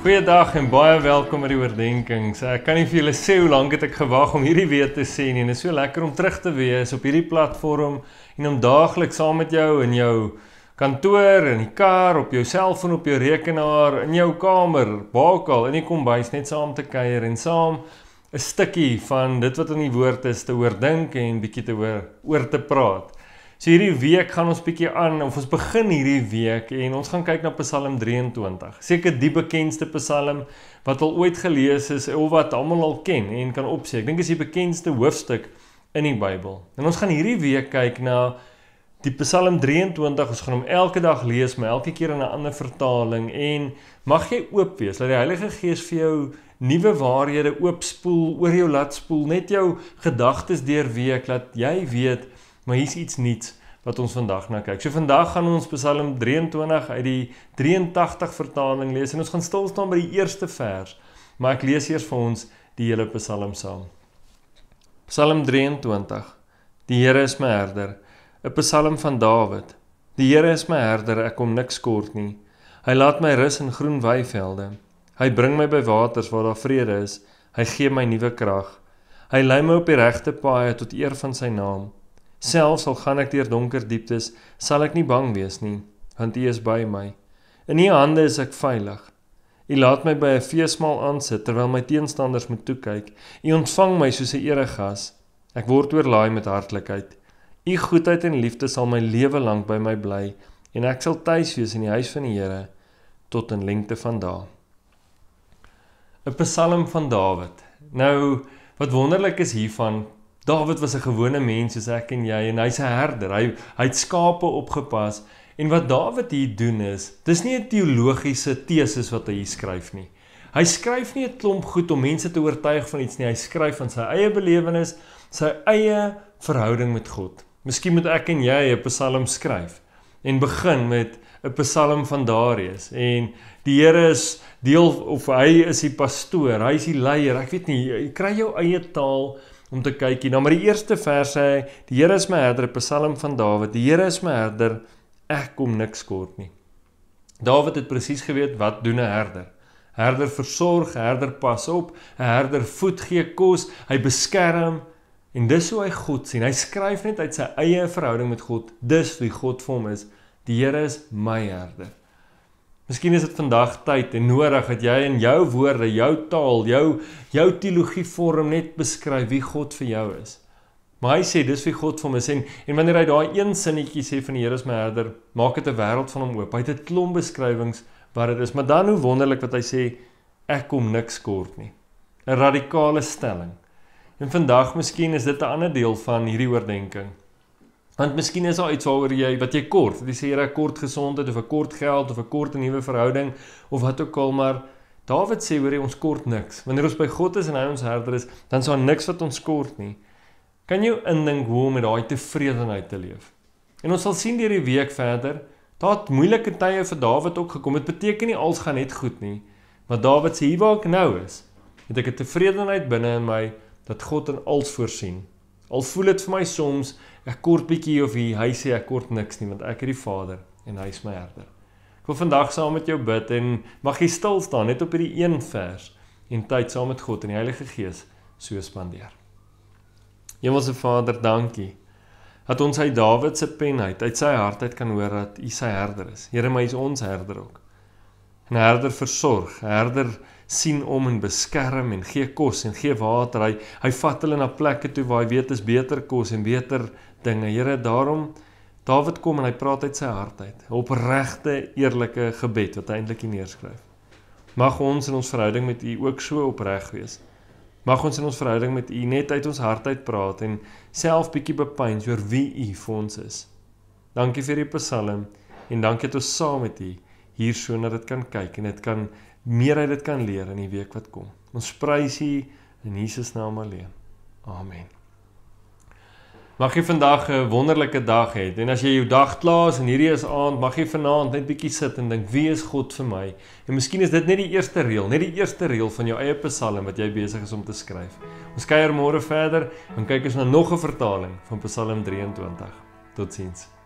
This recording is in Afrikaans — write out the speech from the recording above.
Goeiedag en baie welkom by die oordeenkings. Ek kan nie vir julle sê hoe lank ek gewag om hierdie weer te sien nie. Dit is so lekker om terug te wees op hierdie platform en om daagliks saam met jou in jou kantoor, in die kar, op jou selfoon, op jou rekenaar, in jou kamer, waarkal, in die kombuis net saam te kuier en saam 'n stukkie van dit wat in die woord is te oordink en bietjie te oor, oor te praat. So hierdie week gaan ons bietjie aan of ons begin hierdie week en ons gaan kyk na Psalm 23. Seker die bekendste Psalm wat al ooit gelees is of wat almal al ken en kan opsê. Ek dink is die bekendste hoofstuk in die Bybel. En ons gaan hierdie week kyk na die Psalm 23. Ons gaan hom elke dag lees, maar elke keer in 'n ander vertaling en mag jy oop wees dat die Heilige Gees vir jou nuwe waarhede oopspoel, oor jou laat spoel, net jou gedagtes deurweek dat jy weet maar hier's iets nuuts wat ons vandag na kyk. So vandag gaan ons Psalm 23 uit die 83 vertaling lees en ons gaan stil staan by die eerste vers, maar ek lees eers vir ons die hele Psalm saam. Psalm 23. Die Here is my herder. 'n Psalm van Dawid. Die Here is my herder, ek kom niks kort nie. Hy laat my rus in groen weivelde. Hy bring my by waters waar daar vrede is. Hy gee my nuwe krag. Hy lei my op die regte paadjie tot eer van sy naam. Selfs al gaan ek deur donker dieptes, sal ek nie bang wees nie, want U is by my. In U hande is ek veilig. U laat my by 'n feesmaal aansit terwyl my teenstanders moet toe kyk. U ontvang my soos 'n eregas. Ek word oorlaai met hartlikheid. U goedheid en liefde sal my lewe lank by my bly en ek sal tuis wees in die huis van die Here tot in lengte van dae. 'n Psalm van Dawid. Nou, wat wonderlik is hiervan, Dawid was 'n gewone mens soos ek en jy en hy's 'n herder. Hy hy't skape opgepas. En wat Dawid hier doen is, dis nie 'n teologiese teses wat hy skryf nie. Hy skryf nie 'n klomp goed om mense te oortuig van iets nie. Hy skryf van sy eie belewenis, sy eie verhouding met God. Miskien moet ek en jy 'n Psalm skryf en begin met 'n Psalm van Darius en die Here is deel of hy is die pastoor, hy is die leier. Ek weet nie, jy kry jou eie taal om te kykie. Nou maar die eerste vers sê hy: Die Here is my herder, Psalm van Dawid. Die Here is my herder, ek kom niks kort nie. Dawid het presies geweet wat doen 'n herder. Herder versorg, herder pas op, herder voed gee kos, hy beskerm en dis hoe hy God sien. Hy skryf net uit sy eie verhouding met God. Dis wie God vir hom is. Die Here is my herder. Miskien is dit vandag tyd en nodig dat jy in jou woorde, jou taal, jou jou teologie vorm net beskryf wie God vir jou is. Maar hy sê dis vir God vir my sê en, en wanneer hy daai een sinnetjie sê van die Here is my herder, maak dit 'n wêreld van hom oop. Hy het 'n klomp beskrywings wat dit is, maar dan hoe wonderlik wat hy sê ek kom niks kort nie. 'n Radikale stelling. En vandag miskien is dit 'n ander deel van hierdie oordeenking. Want miskien is daar iets waaroor jy wat jy kort, dit is hierre kort gesondheid of 'n kort geld of 'n kort 'n nuwe verhouding of wat ook al, maar Dawid sê hoor jy ons kort niks. Wanneer ons by God is en hy ons herder is, dan is daar niks wat ons kort nie. Kan jy indink hoe om met daai tevredenheid te leef? En ons sal sien deur die week verder, daat moeilike tye vir Dawid ook gekom. Dit beteken nie alles gaan net goed nie, maar Dawid sê hier waar ek nou is, het ek 'n tevredenheid binne in my dat God en alles voorsien Al voel dit vir my soms ek kort bietjie of hy, hy sê ek kort niks nie want ek het die Vader en hy is my herder. Ek wil vandag saam met jou bid en mag jy stil staan net op hierdie een vers en tyd saam met God en die Heilige Gees so spandeer. Hemelse Vader, dankie dat ons uit Dawid se pen uit, uit sy hart uit kan hoor dat U sy herder is. Here, my is ons herder ook. 'n Herder versorg, herder sien om en beskerm en gee kos en gee water. Hy hy vat hulle na plekke toe waar hy weet is beter kos en beter dinge. Here, daarom Dawid kom en hy praat uit sy hart uit, 'n opregte, eerlike gebed wat hy eintlik neerskryf. Mag ons in ons verhouding met U ook so opreg wees. Mag ons in ons verhouding met U net uit ons hart uit praat en self bietjie bepyns oor wie U vir ons is. Dankie vir die Psalm en dankie dat ons saam met U hierso na dit kan kyk en dit kan meer uit dit kan leer in die week wat kom. Ons prys U in Jesus naam alleen. Amen. Mag jy vandag 'n wonderlike dag hê en as jy jou dag klaar is en hierdie is aand, mag jy vanaand net bietjie sit en dink wie is God vir my? En miskien is dit net die eerste reël, net die eerste reël van jou eie Psalm wat jy besig is om te skryf. Ons kuier môre verder en kyk ons na nog 'n vertaling van Psalm 23. Totsiens.